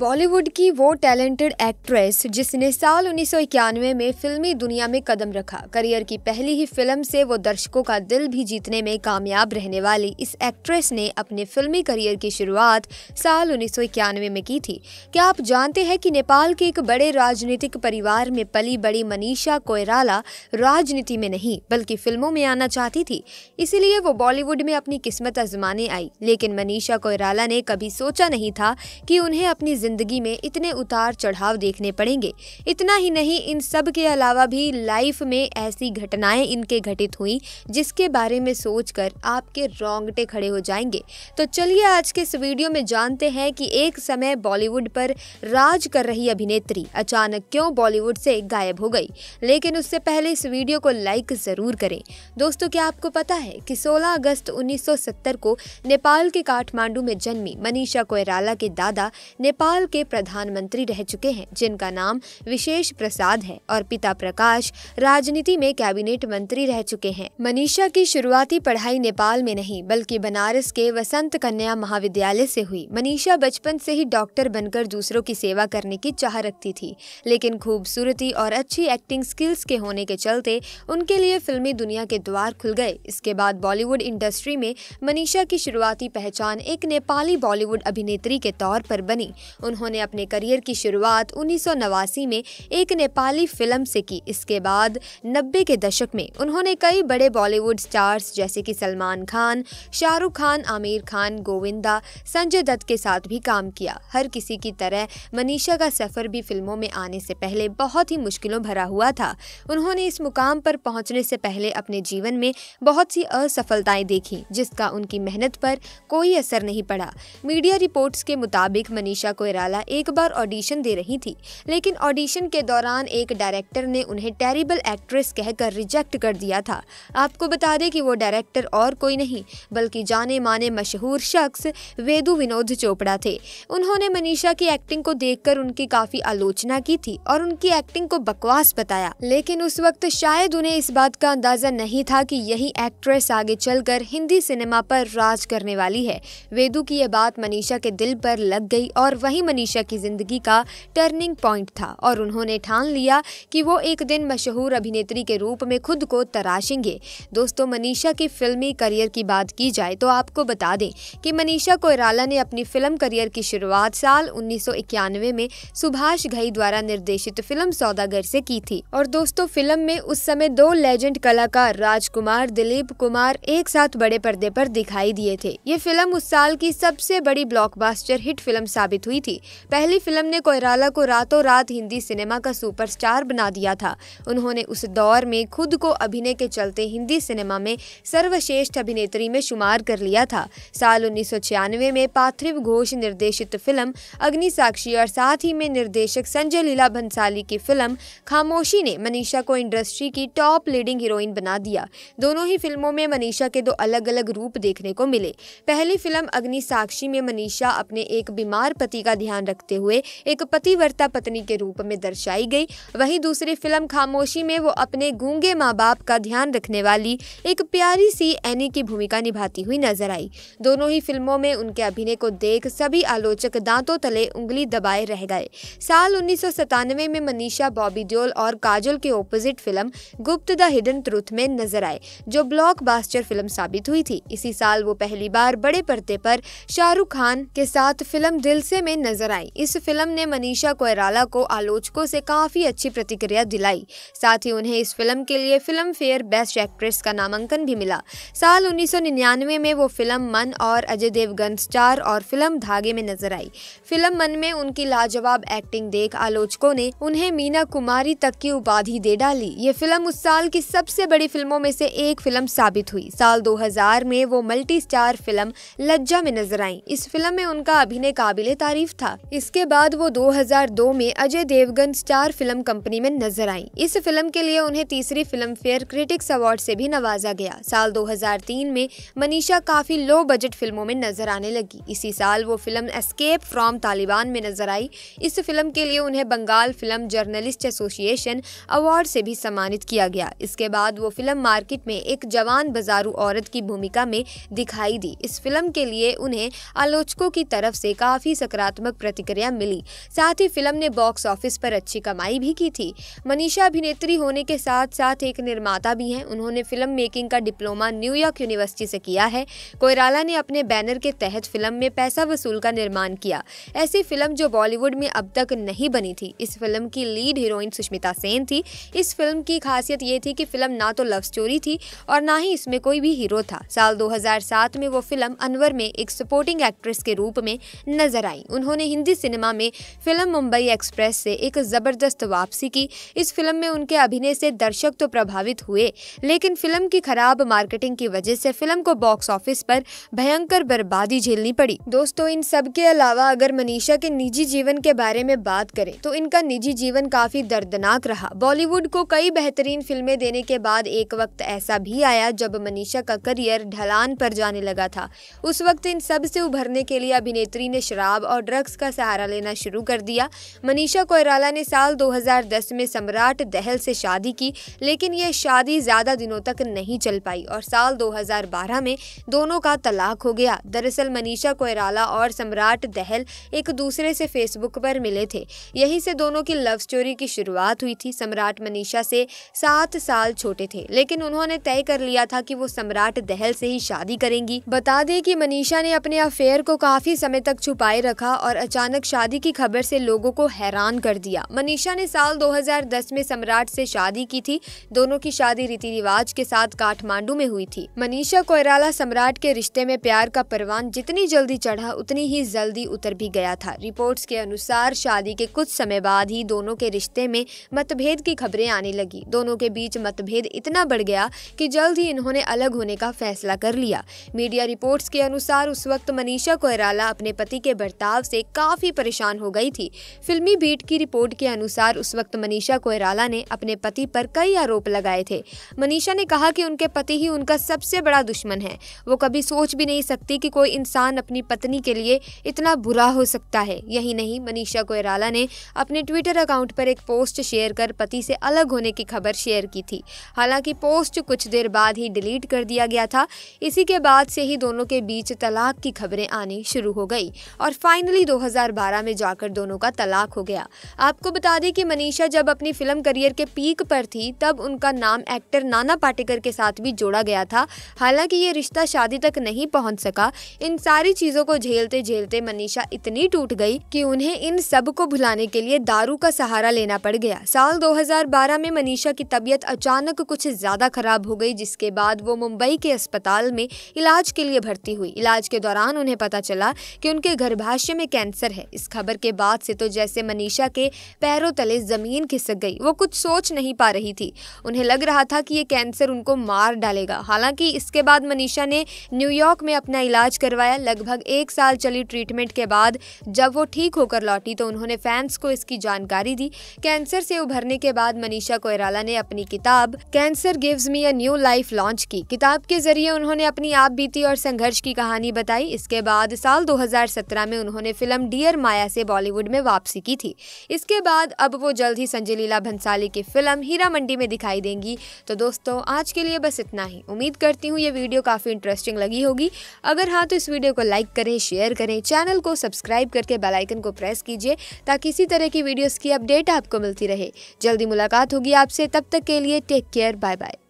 बॉलीवुड की वो talented actress जिसने साल उन्नीस में फिल्मी दुनिया में कदम रखा करियर की पहली ही फिल्म से वो दर्शकों का दिल भी जीतने में कामयाब रहने वाली इस एक्ट्रेस ने अपने फिल्मी करियर की शुरुआत साल उन्नीस में की थी क्या आप जानते हैं कि नेपाल के एक बड़े राजनीतिक परिवार में पली बड़ी मनीषा कोयराला राजनीति में नहीं बल्कि फिल्मों में आना चाहती थी इसीलिए वो बॉलीवुड में अपनी किस्मत आजमाने आई लेकिन मनीषा कोयराला ने कभी सोचा नहीं था कि उन्हें अपनी ज़िंदगी में इतने उतार चढ़ाव देखने पड़ेंगे इतना ही नहीं इन सब के अलावा भी लाइफ में ऐसी घटनाएं इनके घटित हुई जिसके बारे में सोचकर आपके रोंगटे खड़े हो जाएंगे तो चलिए आज के इस वीडियो में जानते हैं कि एक समय बॉलीवुड पर राज कर रही अभिनेत्री अचानक क्यों बॉलीवुड से गायब हो गई लेकिन उससे पहले इस वीडियो को लाइक ज़रूर करें दोस्तों क्या आपको पता है कि 16 अगस्त 1970 को नेपाल के काठमांडू में जन्मी मनीषा कोयराला के दादा नेपाल नेपाल के प्रधानमंत्री रह चुके हैं जिनका नाम विशेष प्रसाद है और पिता प्रकाश राजनीति में कैबिनेट मंत्री रह चुके हैं मनीषा की शुरुआती पढ़ाई नेपाल में नहीं बल्कि बनारस के वसंत कन्या महाविद्यालय से हुई मनीषा बचपन से ही डॉक्टर बनकर दूसरों की सेवा करने की चाह रखती थी लेकिन खूबसूरती और अच्छी एक्टिंग स्किल्स के होने के चलते उनके लिए फिल्मी दुनिया के द्वार खुल गए इसके बाद बॉलीवुड इंडस्ट्री में मनीषा की शुरुआती पहचान एक नेपाली बॉलीवुड अभिनेत्री के तौर पर बनी उन्होंने अपने करियर की शुरुआत उन्नीस में एक नेपाली फिल्म से की इसके बाद नब्बे के दशक में उन्होंने कई बड़े बॉलीवुड स्टार्स जैसे कि सलमान खान शाहरुख खान आमिर खान गोविंदा संजय दत्त के साथ भी काम किया हर किसी की तरह मनीषा का सफ़र भी फिल्मों में आने से पहले बहुत ही मुश्किलों भरा हुआ था उन्होंने इस मुकाम पर पहुंचने से पहले अपने जीवन में बहुत सी असफलताएं देखी जिसका उनकी मेहनत पर कोई असर नहीं पड़ा मीडिया रिपोर्ट्स के मुताबिक मनीषा को निराला एक बार ऑडिशन दे रही थी लेकिन ऑडिशन के दौरान एक डायरेक्टर ने उन्हें टेरिबल एक्ट्रेस कहकर रिजेक्ट कर दिया था आपको बता दें कि वो डायरेक्टर और कोई नहीं बल्कि जाने माने मशहूर शख्स वेदु विनोद चोपड़ा थे उन्होंने मनीषा की एक्टिंग को देख उनकी काफ़ी आलोचना की थी और उनकी एक्टिंग को बकवास बताया लेकिन उस वक्त शायद उन्हें इस बात का अंदाज़ा नहीं था की यही एक्ट्रेस आगे चलकर हिंदी सिनेमा पर राज करने वाली है वेदु की यह बात मनीषा के दिल पर लग गई और वह ही मनीषा की ज़िंदगी का टर्निंग पॉइंट था और उन्होंने ठान लिया कि वो एक दिन मशहूर अभिनेत्री के रूप में खुद को तराशेंगे दोस्तों मनीषा के फिल्मी करियर की बात की जाए तो आपको बता दें कि मनीषा कोयराला ने अपनी फिल्म करियर की शुरुआत साल उन्नीस में सुभाष घई द्वारा निर्देशित फिल्म सौदागर से की थी और दोस्तों फिल्म में उस समय दो लेजेंड कलाकार राजकुमार दिलीप कुमार एक साथ बड़े पर्दे पर दिखाई दिए थे ये फिल्म उस साल की सबसे बड़ी ब्लॉकबस्टर हिट फिल्म साबित हुई थी पहली फिल्म ने कोयराला को रातों रात हिंदी सिनेमा का सुपरस्टार बना दिया था उन्होंने उस दौर में खुद को अभिनय के चलते हिंदी सिनेमा में सर्वश्रेष्ठ अभिनेत्री में शुमार कर लिया था साल उन्नीस में पार्थिव घोष निर्देशित फिल्म अग्नि साक्षी और साथ ही में निर्देशक संजय लीला भंसाली की फिल्म खामोशी ने मनीषा को इंडस्ट्री की टॉप लीडिंग हीरोइन बना दिया दोनों ही फिल्मों में मनीषा के दो अलग अलग रूप देखने को मिले पहली फिल्म अग्नि साक्षी में मनीषा अपने एक बीमार पति का का ध्यान रखते हुए एक पतिव्रता पत्नी के रूप में दर्शाई गई वहीं दूसरी फिल्म खामोशी में वो अपने गूंगे माँ बाप का ध्यान रखने वाली एक प्यारी सी एनी की भूमिका निभाती हुई नजर आई दोनों ही फिल्मों में उनके अभिनय को देख सभी आलोचक दांतों तले उंगली दबाए रह गए साल उन्नीस में मनीषा बॉबी ड्योल और काजल के opposite film Gupt the hidden truth में नजर आए जो ब्लॉक फिल्म साबित हुई थी इसी साल वो पहली बार बड़े पर्दे पर शाहरुख खान के साथ फिल्म दिल से में नजर आई इस फिल्म ने मनीषा कोयराला को आलोचकों से काफ़ी अच्छी प्रतिक्रिया दिलाई साथ ही उन्हें इस फिल्म के लिए फिल्म फेयर बेस्ट एक्ट्रेस का नामांकन भी मिला साल 1999 में वो फिल्म मन और अजय देवगन स्टार और फिल्म धागे में नजर आई फिल्म मन में उनकी लाजवाब एक्टिंग देख आलोचकों ने उन्हें मीना कुमारी तक की उपाधि दे डाली ये फिल्म उस साल की सबसे बड़ी फिल्मों में से एक फिल्म साबित हुई साल 2000 में वो मल्टी स्टार फिल्म लज्जा में नजर आई इस फिल्म में उनका अभिनय काबिले तारीफ मुखालिफ था इसके बाद वो 2002 में Ajay Devgan star film Company में नजर आई इस फिल्म के लिए उन्हें तीसरी फिल्म फेयर क्रिटिक्स अवार्ड से भी नवाजा गया साल 2003 में मनीषा काफी लो बजट फिल्मों में नजर आने लगी इसी साल वो फिल्म एस्केप फ्रॉम तालिबान में नजर आई इस फिल्म के लिए उन्हें Bengal film journalist association award से भी सम्मानित किया गया इसके बाद वो फिल्म मार्केट में एक जवान बाजारू औरत की भूमिका में दिखाई दी इस फिल्म के लिए उन्हें आलोचकों की तरफ से काफी सकारात्मक सकारात्मक प्रतिक्रिया मिली साथ ही फिल्म ने बॉक्स ऑफिस पर अच्छी कमाई भी की थी मनीषा अभिनेत्री होने के साथ साथ एक निर्माता भी हैं उन्होंने फिल्म मेकिंग का डिप्लोमा न्यूयॉर्क यूनिवर्सिटी से किया है कोयराला ने अपने बैनर के तहत फिल्म में पैसा वसूल का निर्माण किया ऐसी फिल्म जो बॉलीवुड में अब तक नहीं बनी थी इस फिल्म की लीड हीरोइन सुष्मिता सेन थी इस फिल्म की खासियत ये थी कि फिल्म ना तो लव स्टोरी थी और ना ही इसमें कोई भी हीरो था साल 2007 में वो फिल्म अनवर में एक सपोर्टिंग एक्ट्रेस के रूप में नजर आई उन्होंने उन्होंने हिंदी सिनेमा में फिल्म मुंबई एक्सप्रेस से एक ज़बरदस्त वापसी की इस फिल्म में उनके अभिनय से दर्शक तो प्रभावित हुए लेकिन फिल्म की खराब मार्केटिंग की वजह से फिल्म को बॉक्स ऑफिस पर भयंकर बर्बादी झेलनी पड़ी दोस्तों इन सब के अलावा अगर मनीषा के निजी जीवन के बारे में बात करें तो इनका निजी जीवन काफी दर्दनाक रहा बॉलीवुड को कई बेहतरीन फिल्में देने के बाद एक वक्त ऐसा भी आया जब मनीषा का करियर ढलान पर जाने लगा था उस वक्त इन सब से उभरने के लिए अभिनेत्री ने शराब और ड्रग ड्रग्स का सहारा लेना शुरू कर दिया मनीषा कोयराला ने साल 2010 में सम्राट दहल से शादी की लेकिन यह शादी ज़्यादा दिनों तक नहीं चल पाई और साल 2012 में दोनों का तलाक हो गया दरअसल मनीषा कोयराला और सम्राट दहल एक दूसरे से फेसबुक पर मिले थे यही से दोनों की लव स्टोरी की शुरुआत हुई थी सम्राट मनीषा से सात साल छोटे थे लेकिन उन्होंने तय कर लिया था कि वो सम्राट दहल से ही शादी करेंगी बता दें कि मनीषा ने अपने अफेयर को काफी समय तक छुपाए रखा और अचानक शादी की खबर से लोगों को हैरान कर दिया मनीषा ने साल 2010 में सम्राट से शादी की थी दोनों की शादी रीति रिवाज के साथ काठमांडू में हुई थी मनीषा कोयराला सम्राट के रिश्ते में प्यार का परवान जितनी जल्दी चढ़ा उतनी ही जल्दी उतर भी गया था रिपोर्ट के अनुसार शादी के कुछ समय बाद ही दोनों के रिश्ते में मतभेद की खबरें आने लगी दोनों के बीच मतभेद इतना बढ़ गया की जल्द ही इन्होंने अलग होने का फैसला कर लिया मीडिया रिपोर्ट्स के अनुसार उस वक्त मनीषा कोयराला अपने पति के बर्ताव से काफ़ी परेशान हो गई थी फिल्मी बीट की रिपोर्ट के अनुसार उस वक्त मनीषा कोयराला ने अपने पति पर कई आरोप लगाए थे मनीषा ने कहा कि उनके पति ही उनका सबसे बड़ा दुश्मन है वो कभी सोच भी नहीं सकती कि कोई इंसान अपनी पत्नी के लिए इतना बुरा हो सकता है यही नहीं मनीषा कोयराला ने अपने ट्विटर अकाउंट पर एक पोस्ट शेयर कर पति से अलग होने की खबर शेयर की थी हालांकि पोस्ट कुछ देर बाद ही डिलीट कर दिया गया था इसी के बाद से ही दोनों के बीच तलाक की खबरें आनी शुरू हो गई और फाइनली जनवरी 2012 में जाकर दोनों का तलाक हो गया आपको बता दें कि मनीषा जब अपनी फिल्म करियर के पीक पर थी तब उनका नाम एक्टर नाना पाटेकर के साथ भी जोड़ा गया था हालांकि ये रिश्ता शादी तक नहीं पहुंच सका इन सारी चीज़ों को झेलते झेलते मनीषा इतनी टूट गई कि उन्हें इन सब को भुलाने के लिए दारू का सहारा लेना पड़ गया साल 2012 में मनीषा की तबीयत अचानक कुछ ज़्यादा खराब हो गई जिसके बाद वो मुंबई के अस्पताल में इलाज के लिए भर्ती हुई इलाज के दौरान उन्हें पता चला कि उनके गर्भाशय में कैंसर है इस खबर के बाद से तो जैसे मनीषा के पैरों तले जमीन खिसक गई वो कुछ सोच नहीं पा रही थी उन्हें लग रहा था कि ये कैंसर उनको मार डालेगा हालांकि इसके बाद मनीषा ने न्यूयॉर्क में अपना इलाज करवाया लगभग एक साल चली ट्रीटमेंट के बाद जब वो ठीक होकर लौटी तो उन्होंने फैंस को इसकी जानकारी दी कैंसर से उभरने के बाद मनीषा कोयराला ने अपनी किताब cancer gives me a new life launch की किताब के जरिए उन्होंने अपनी आप बीती और संघर्ष की कहानी बताई इसके बाद साल 2017 में उन्होंने फिल्म डियर माया से बॉलीवुड में वापसी की थी इसके बाद अब वो जल्द ही संजय लीला भंसाली की फिल्म हीरा मंडी में दिखाई देंगी तो दोस्तों आज के लिए बस इतना ही उम्मीद करती हूँ ये वीडियो काफ़ी इंटरेस्टिंग लगी होगी अगर हाँ तो इस वीडियो को लाइक करें शेयर करें चैनल को सब्सक्राइब करके बेलाइकन को प्रेस कीजिए ताकि इसी तरह की वीडियोज़ की अपडेट आपको मिलती रहे जल्दी मुलाकात होगी आपसे तब तक के लिए टेक केयर बाय बाय